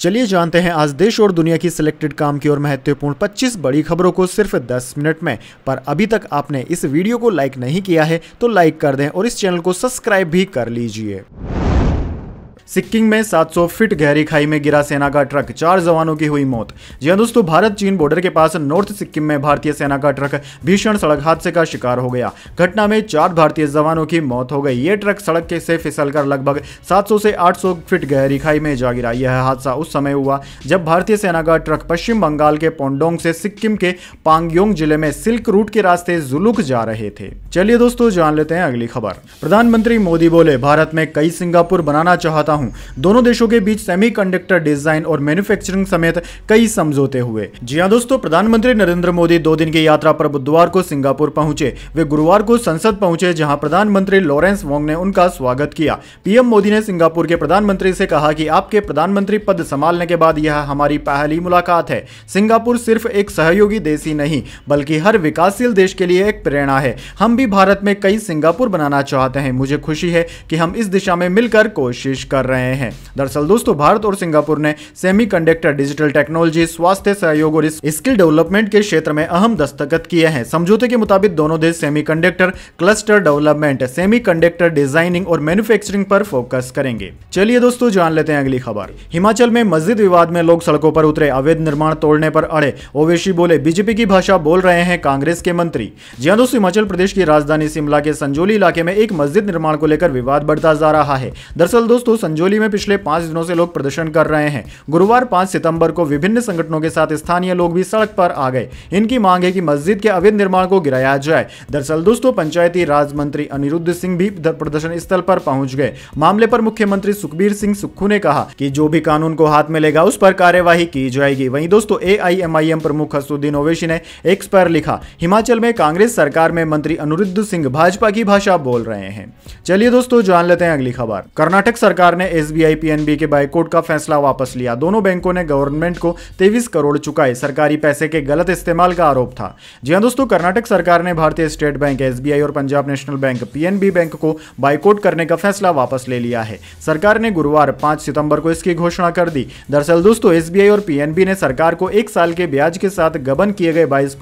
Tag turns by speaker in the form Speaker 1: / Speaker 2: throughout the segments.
Speaker 1: चलिए जानते हैं आज देश और दुनिया की सिलेक्टेड काम की और महत्वपूर्ण 25 बड़ी खबरों को सिर्फ 10 मिनट में पर अभी तक आपने इस वीडियो को लाइक नहीं किया है तो लाइक कर दें और इस चैनल को सब्सक्राइब भी कर लीजिए सिक्किम में 700 फीट गहरी खाई में गिरा सेना का ट्रक चार जवानों की हुई मौत जी हाँ दोस्तों भारत चीन बॉर्डर के पास नॉर्थ सिक्किम में भारतीय सेना का ट्रक भीषण सड़क हादसे का शिकार हो गया घटना में चार भारतीय जवानों की मौत हो गई ये ट्रक सड़क के से फिसल लगभग सात से आठ फीट गहरी खाई में जा गिरा यह हादसा उस समय हुआ जब भारतीय सेना का ट्रक पश्चिम बंगाल के पोंडोंग से सिक्किम के पांगयोंग जिले में सिल्क रूट के रास्ते जुलुक जा रहे थे चलिए दोस्तों जान लेते हैं अगली खबर प्रधानमंत्री मोदी बोले भारत में कई सिंगापुर बनाना चाहता हूँ दोनों देशों के बीच सेमी डिजाइन और मैन्युफैक्चरिंग समेत कई समझौते हुए जी हाँ दोस्तों प्रधानमंत्री नरेंद्र मोदी दो दिन की यात्रा पर बुधवार को सिंगापुर पहुंचे वे गुरुवार को संसद पहुंचे जहां प्रधानमंत्री लॉरेंस वोंग ने उनका स्वागत किया पीएम मोदी ने सिंगापुर के प्रधानमंत्री से कहा कि आपके प्रधानमंत्री पद संभालने के बाद यह हमारी पहली मुलाकात है सिंगापुर सिर्फ एक सहयोगी देश ही नहीं बल्कि हर विकासशील देश के लिए एक प्रेरणा है हम भी भारत में कई सिंगापुर बनाना चाहते हैं मुझे खुशी है कि हम इस दिशा में मिलकर कोशिश कर रहे हैं दरअसल दोस्तों भारत और सिंगापुर ने सेमी डिजिटल टेक्नोलॉजी स्वास्थ्य सहयोग और स्किल डेवलपमेंट के क्षेत्र में अहम दस्तखत किए हैं समझौते के मुताबिक दोनों देश semiconductor cluster development semiconductor designing और मैन्युफैक्चरिंग पर फोकस करेंगे चलिए दोस्तों जान लेते हैं अगली खबर हिमाचल में मस्जिद विवाद में लोग सड़कों पर उतरे अवैध निर्माण तोड़ने पर अड़े ओवेशी बोले बीजेपी की भाषा बोल रहे हैं कांग्रेस के मंत्री जी दोस्तों हिमाचल प्रदेश की राजधानी शिमला के संजोली इलाके में एक मस्जिद निर्माण को लेकर विवाद बढ़ता जा रहा है दरअसल दोस्तों संजोली में पिछले पांच दिनों से लोग प्रदर्शन कर रहे हैं गुरुवार पांच सितंबर को विभिन्न संगठनों के साथ स्थानीय लोग भी सड़क पर आ गए इनकी मांग है कि मस्जिद के अवैध निर्माण को गिराया जाए दरअसल दोस्तों पंचायती राज मंत्री अनिरुद्ध सिंह भी प्रदर्शन स्थल पर पहुंच गए मामले पर मुख्यमंत्री सुखबीर सिंह सुक्खू ने कहा कि जो भी कानून को हाथ में लेगा उस पर कार्यवाही की जाएगी वहीं दोस्तों एआईएमआईएम प्रमुख हसुद्दीन ओवैसी ने एक्स पर लिखा हिमाचल में कांग्रेस सरकार में मंत्री अनिरुद्ध सिंह भाजपा की भाषा बोल रहे हैं चलिए दोस्तों जान लेते हैं अगली खबर कर्नाटक सरकार ने एस बी के बायकोट का फैसला वापस लिया दोनों बैंकों ने गवर्नमेंट को तेईस करोड़ चुकाए सरकारी पैसे के गलत इस्तेमाल का आरोप था जी हाँ दोस्तों कर्नाटक सरकार ने भारतीय स्टेट बैंक एस और Punjab national bank P bank को बाइकआउट करने का फैसला वापस ले लिया है सरकार ने गुरुवार पांच सितंबर को इसकी घोषणा कर दी दरअसल दोस्तों एस और पी ने सरकार को एक साल के ब्याज के साथ गबन किए गए बाईस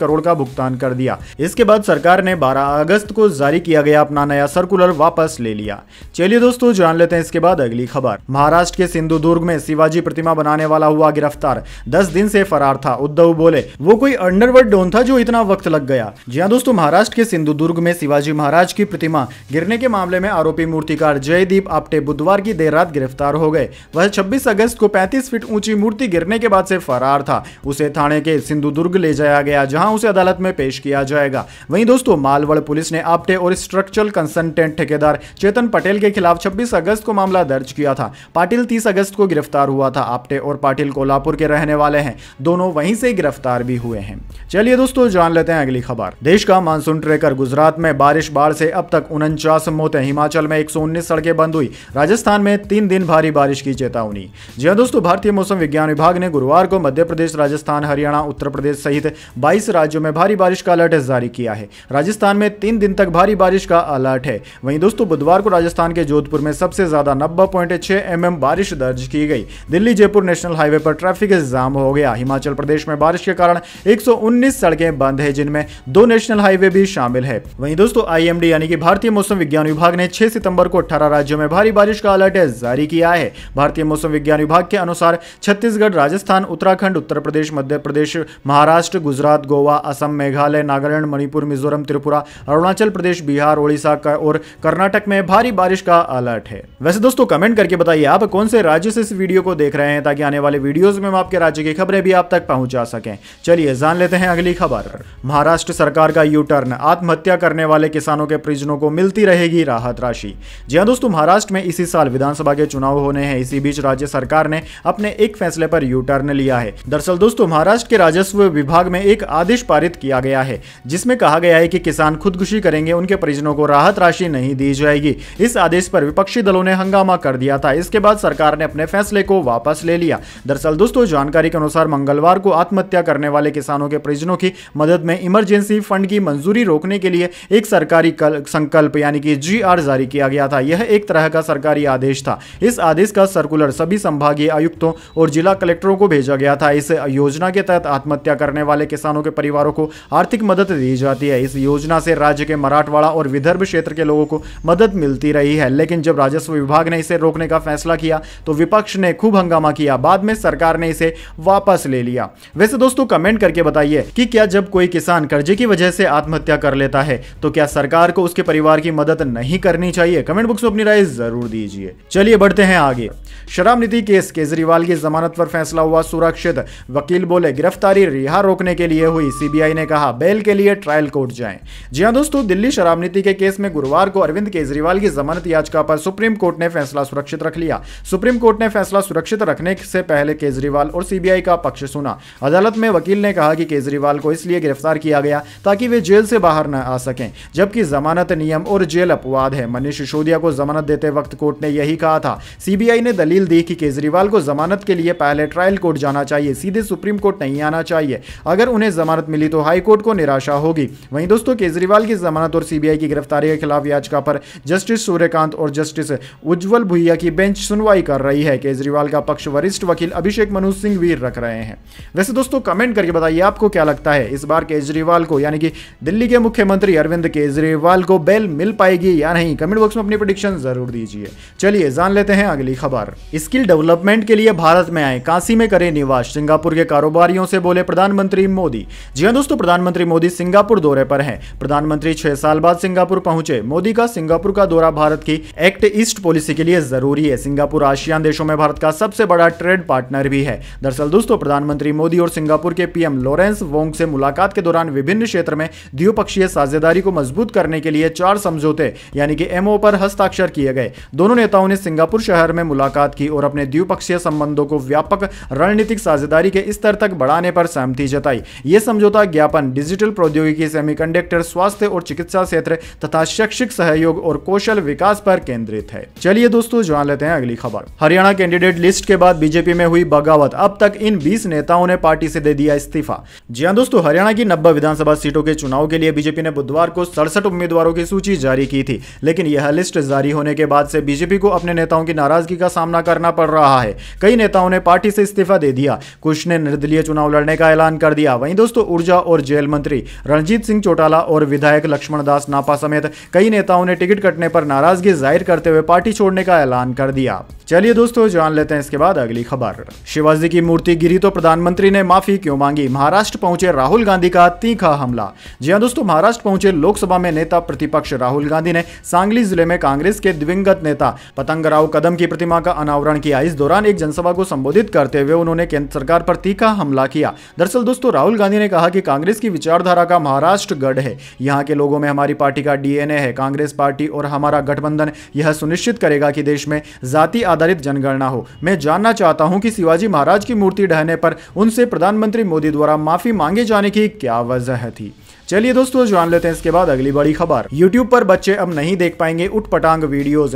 Speaker 1: करोड़ का भुगतान कर दिया इसके बाद सरकार ने बारह अगस्त को जारी किया गया अपना नया सर्कुलर वापस ले लिया चलिए दोस्तों जान लेते हैं इसके बाद अगली खबर महाराष्ट्र के सिंधुदुर्ग में शिवाजी प्रतिमा बनाने वाला हुआ गिरफ्तार दस दिन से फरार था उद्धव बोले वो कोई अंडरवर्ल्ड डोन था जो इतना वक्त लग गया जी हाँ दोस्तों महाराष्ट्र के सिंधुदुर्ग में शिवाजी महाराज की प्रतिमा गिरने के मामले में आरोपी मूर्तिकार जयदीप आपटे बुधवार की देर रात गिरफ्तार हो गए वह छब्बीस अगस्त को पैंतीस फीट ऊंची मूर्ति गिरने के बाद से फरार था उसे थाने के सिंधुदुर्ग ले जाया गया जहां उसे अदालत में पेश किया जाएगा वहीं दोस्तों मालवड़ पुलिस ने आपटे और स्ट्रक्चरल कंसल्टेंट ठेकेदार चेतन पटेल के खिलाफ छब्बीस अगस्त को मामला दर्ज किया था पाटिल तीस अगस्त को गिरफ्तार हुआ था आपटे और पाटिल कोल्हापुर के रहने वाले हैं दोनों वहीं से गिरफ्तार भी हुए हैं चलिए दोस्तों जान लेते हैं अगली खबर देश का मानसून ट्रेकर गुजरात में बारिश बाढ़ से अब तक उनचास मौतें हिमाचल में एक सड़कें बंद हुई राजस्थान में तीन दिन भारी बारिश की चेतावनी जी हाँ दोस्तों भारतीय मौसम विज्ञान विभाग ने गुरुवार को मध्य प्रदेश राजस्थान हरियाणा उत्तर प्रदेश सहित बाईस राज्यों में भारी बारिश का अलर्ट जारी किया है राजस्थान में तीन दिन तक भारी बारिश का अलर्ट है वहीं दोस्तों बुधवार को राजस्थान के जोधपुर में सबसे ज्यादा नब्बे पॉइंट छह एम एम बारिश दर्ज की गई दिल्ली जयपुर नेशनल हाईवे पर ट्रैफिक जाम हो गया हिमाचल प्रदेश में बारिश के कारण 119 सड़कें बंद है जिनमें दो नेशनल हाईवे भी शामिल है वहीं दोस्तों आईएमडी यानी कि भारतीय मौसम विज्ञान विभाग ने 6 सितंबर को 18 राज्यों में भारी बारिश का अलर्ट जारी किया है भारतीय मौसम विज्ञान विभाग के अनुसार छत्तीसगढ़ राजस्थान उत्तराखंड उत्तर प्रदेश मध्य प्रदेश महाराष्ट्र गुजरात गोवा असम मेघालय नागालैंड मणिपुर मिजोरम त्रिपुरा अरुणाचल प्रदेश बिहार उड़ीसा और कर्नाटक में भारी बारिश का अलर्ट है वैसे दोस्तों कमेंट करके बताइए आप कौन से राज्य से इस वीडियो को देख रहे हैं ताकि आने वाले वीडियोस में हम आपके राज्य की खबरें भी आप तक पहुंचा सकें चलिए जान लेते हैं अगली खबर महाराष्ट्र सरकार का यू टर्न आत्महत्या करने वाले किसानों के परिजनों को मिलती रहेगी राहत राशि जी हाँ दोस्तों महाराष्ट्र में इसी साल विधानसभा के चुनाव होने हैं इसी बीच राज्य सरकार ने अपने एक फैसले पर यू टर्न लिया है दरअसल दोस्तों महाराष्ट्र के राजस्व विभाग में एक आदेश पारित किया गया है जिसमें कहा गया है कि किसान खुदकुशी करेंगे उनके परिजनों को राहत राशि नहीं दी जाएगी इस आदेश पर विपक्षी दलों ने हंगामा हंगामा कर दिया था इसके बाद सरकार ने अपने फैसले को वापस ले लिया दरअसल दोस्तों जानकारी के अनुसार मंगलवार को आत्महत्या करने वाले किसानों के परिजनों की मदद में इमरजेंसी फंड की मंजूरी रोकने के लिए एक सरकारी संकल्प यानी कि जी जारी किया गया था यह एक तरह का सरकारी आदेश था इस आदेश का सर्कुलर सभी संभागीय आयुक्तों और जिला कलेक्टरों को भेजा गया था इस योजना के तहत आत्महत्या करने वाले किसानों के परिवारों को आर्थिक मदद दी जाती है इस योजना से राज्य के मराठवाड़ा और विदर्भ क्षेत्र के लोगों को मदद मिलती रही है लेकिन जब राजस्व विभाग विभाग ने इसे रोकने का फैसला किया तो विपक्ष ने खूब हंगामा किया बाद में सरकार ने इसे वापस ले लिया वैसे दोस्तों कमेंट करके बताइए कि क्या जब कोई किसान कर्जे की वजह से आत्महत्या कर लेता है तो क्या सरकार को उसके परिवार की मदद नहीं करनी चाहिए कमेंट बॉक्स में अपनी राय जरूर दीजिए चलिए बढ़ते हैं आगे शराब नीति केस केजरीवाल की जमानत पर फैसला हुआ सुरक्षित वकील बोले गिरफ्तारी रिहा रोकने के लिए हुई सीबीआई ने कहा बेल के लिए ट्रायल कोर्ट जाएं जी हाँ दोस्तों दिल्ली शराब नीति के केस में गुरुवार को अरविंद केजरीवाल की जमानत याचिका पर सुप्रीम कोर्ट ने फैसला सुरक्षित रख लिया सुप्रीम कोर्ट ने फैसला सुरक्षित रखने से पहले केजरीवाल और सीबीआई का पक्ष सुना अदालत में वकील ने कहा कि केजरीवाल को इसलिए गिरफ्तार किया गया ताकि वे जेल से बाहर न आ सकें जबकि जमानत नियम और जेल अपवाद है मनीष सिसोदिया को जमानत देते वक्त कोर्ट ने यही कहा था सीबीआई ने दलील दी कि केजरीवाल को जमानत के लिए पहले ट्रायल कोर्ट जाना चाहिए सीधे सुप्रीम कोर्ट नहीं आना चाहिए अगर उन्हें जमानत मिली तो हाईकोर्ट को निराशा होगी वहीं दोस्तों केजरीवाल की जमानत और सीबीआई की गिरफ्तारी के खिलाफ याचिका पर जस्टिस सूर्यकांत और जस्टिस उज उज्जवल भुइया की बेंच सुनवाई कर रही है केजरीवाल का पक्ष वरिष्ठ वकील अभिषेक मनोज सिंह वीर रख रहे हैं वैसे दोस्तों कमेंट करके बताइए आपको क्या लगता है इस बार केजरीवाल को यानी कि दिल्ली के मुख्यमंत्री अरविंद केजरीवाल को बेल मिल पाएगी या नहीं कमेंट बॉक्स में अपनी प्रडिक्शन जरूर दीजिए चलिए जान लेते हैं अगली खबर स्किल डेवलपमेंट के लिए भारत में आए काशी में करे निवास सिंगापुर के कारोबारियों से बोले प्रधानमंत्री मोदी जी हाँ दोस्तों प्रधानमंत्री मोदी सिंगापुर दौरे पर हैं प्रधानमंत्री छह साल बाद सिंगापुर पहुंचे मोदी का सिंगापुर का दौरा भारत की एक्ट ईस्ट पॉलिसी के लिए जरूरी है सिंगापुर आशियान देशों में भारत का सबसे बड़ा ट्रेड पार्टनर भी है दरअसल दोस्तों प्रधानमंत्री मोदी और सिंगापुर के पीएम लॉरेंस वोंग से मुलाकात के दौरान विभिन्न क्षेत्र में द्विपक्षीय साझेदारी को मजबूत करने के लिए चार समझौते यानी कि एमओ पर हस्ताक्षर किए गए दोनों नेताओं ने सिंगापुर शहर में मुलाकात की और अपने द्विपक्षीय संबंधों को व्यापक रणनीतिक साझेदारी के स्तर तक बढ़ाने पर सहमति जताई ये समझौता ज्ञापन डिजिटल प्रौद्योगिकी सेमीकंडक्टर स्वास्थ्य और चिकित्सा क्षेत्र तथा शैक्षिक सहयोग और कौशल विकास पर केंद्रित है चलिए दोस्तों जान लेते हैं अगली खबर हरियाणा कैंडिडेट लिस्ट के बाद बीजेपी में हुई बगावत अब तक इन 20 नेताओं ने पार्टी से दे दिया इस्तीफा जी हाँ दोस्तों हरियाणा की नब्बे विधानसभा सीटों के चुनाव के लिए बीजेपी ने बुधवार को सड़सठ उम्मीदवारों की सूची जारी की थी लेकिन यह लिस्ट जारी होने के बाद से बीजेपी को अपने नेताओं की नाराजगी का सामना करना पड़ रहा है कई नेताओं ने पार्टी से इस्तीफा दे दिया कुछ ने निर्दलीय चुनाव लड़ने का ऐलान कर दिया वहीं दोस्तों ऊर्जा और जेल मंत्री रणजीत सिंह चौटाला और विधायक लक्ष्मण दास नापा समेत कई नेताओं ने टिकट कटने पर नाराजगी जाहिर करते हुए पार्टी छोड़ने का ऐलान कर दिया चलिए दोस्तों जान लेते हैं इसके बाद अगली खबर शिवाजी की मूर्ति गिरी तो प्रधानमंत्री ने माफी क्यों मांगी महाराष्ट्र पहुंचे राहुल गांधी का तीखा हमला जी हाँ दोस्तों महाराष्ट्र पहुंचे लोकसभा में नेता प्रतिपक्ष राहुल गांधी ने सांगली जिले में कांग्रेस के दिवंगत नेता पतंग राव कदम की प्रतिमा का अनावरण किया इस दौरान एक जनसभा को संबोधित करते हुए उन्होंने केंद्र सरकार पर तीखा हमला किया दरअसल दोस्तों राहुल गांधी ने कहा कि कांग्रेस की विचारधारा का महाराष्ट्र गढ़ है यहाँ के लोगों में हमारी पार्टी का डीएनए है कांग्रेस पार्टी और हमारा गठबंधन यह सुनिश्चित करेगा की देश में जाति आधारित जनगणना हो मैं जानना चाहता हूं कि शिवाजी महाराज की मूर्ति ढहने पर उनसे प्रधानमंत्री मोदी द्वारा माफी मांगे जाने की क्या वजह थी चलिए दोस्तों जान लेते हैं इसके बाद अगली बड़ी खबर यूट्यूब पर बच्चे अब नहीं देख पाएंगे उठ पटांग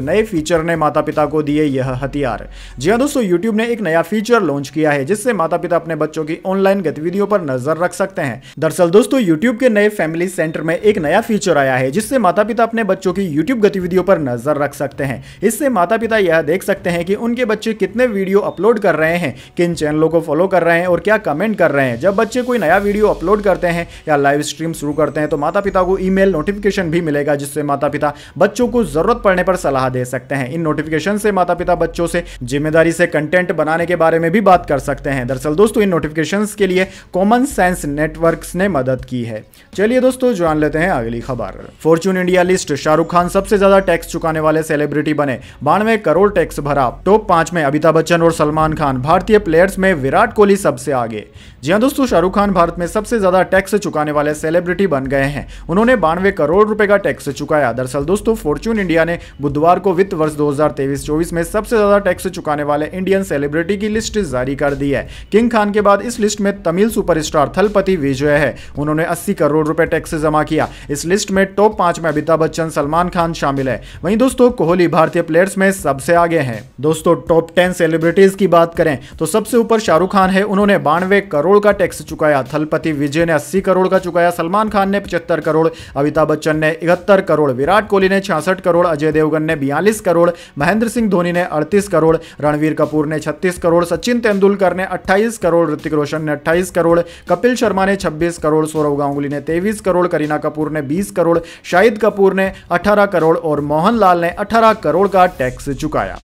Speaker 1: नए फीचर ने माता पिता को दिए यह हथियार जी हाँ दोस्तों यूट्यूब ने एक नया फीचर लॉन्च किया है जिससे माता पिता अपने बच्चों की ऑनलाइन गतिविधियों पर नजर रख सकते हैं दरअसल दोस्तों यूट्यूब के नए फैमिली सेंटर में एक नया फीचर आया है जिससे माता पिता अपने बच्चों की यूट्यूब गतिविधियों पर नजर रख सकते हैं इससे माता पिता यह देख सकते हैं की उनके बच्चे कितने वीडियो अपलोड कर रहे हैं किन चैनलों को फॉलो कर रहे हैं और क्या कमेंट कर रहे हैं जब बच्चे कोई नया वीडियो अपलोड करते हैं या लाइव स्ट्रीम शुरू करते हैं तो माता पिता को ईमेल नोटिफिकेशन भी मिलेगा जिससे माता पिता बच्चों को जरूरत पड़ने पर सलाह दे सकते हैं इन नोटिफिकेशन से माता पिता बच्चों से जिम्मेदारी से कंटेंट बनाने के बारे में भी बात कर सकते हैं दरअसल दोस्तों इन नोटिफिकेशन के लिए कॉमन सेंस नेटवर्क ने मदद की है चलिए दोस्तों जान लेते हैं अगली खबर Fortune India list Shahrukh Khan सबसे ज्यादा टैक्स चुकाने वाले सेलिब्रिटी बने बानवे करोड़ टैक्स भरा टॉप पांच में अमिताभ बच्चन और सलमान खान भारतीय प्लेयर्स में विराट कोहली सबसे आगे जी हाँ दोस्तों शाहरुख खान भारत में सबसे ज्यादा टैक्स चुकाने वाले सेलिब्रिटी सेलिब्रिटी बन गए हैं उन्होंने बानवे करोड़ रुपए का टैक्स चुकाया दरअसल दोस्तों फॉर्च्यून इंडिया ने बुधवार को वित्त वर्ष 2023-24 में सबसे ज्यादा टैक्स चुकाने वाले इंडियन सेलिब्रिटी की लिस्ट जारी कर दी है किंग खान के बाद इस लिस्ट में तमिल सुपरस्टार थलपति विजय है उन्होंने अस्सी करोड़ रुपए टैक्स जमा किया इस लिस्ट में टॉप पांच में अमिताभ बच्चन सलमान खान शामिल है वहीं दोस्तों कोहली भारतीय प्लेयर्स में सबसे आगे हैं दोस्तों टॉप टेन सेलिब्रिटीज की बात करें तो सबसे ऊपर शाहरुख खान है उन्होंने बानवे करोड़ का टैक्स चुकाया थलपति विजय ने अस्सी करोड़ का चुकाया सलमान सलमान खान ने पचहत्तर करोड़ अमिताभ बच्चन ने इकहत्तर करोड़ विराट कोहली ने छियासठ करोड़ अजय देवगन ने बयालीस करोड़ महेंद्र सिंह धोनी ने अड़तीस करोड़ रणवीर कपूर ने छत्तीस करोड़ सचिन तेंदुलकर ने अट्ठाईस करोड़ ऋतिक रोशन ने अट्ठाईस करोड़ कपिल शर्मा ने छब्बीस करोड़ सौरव गांगुली ने तेईस करोड़ करीना कपूर ने बीस करोड़ शाहिद कपूर ने अठारह करोड़ और मोहन लाल ने अठारह करोड़ का टैक्स चुकाया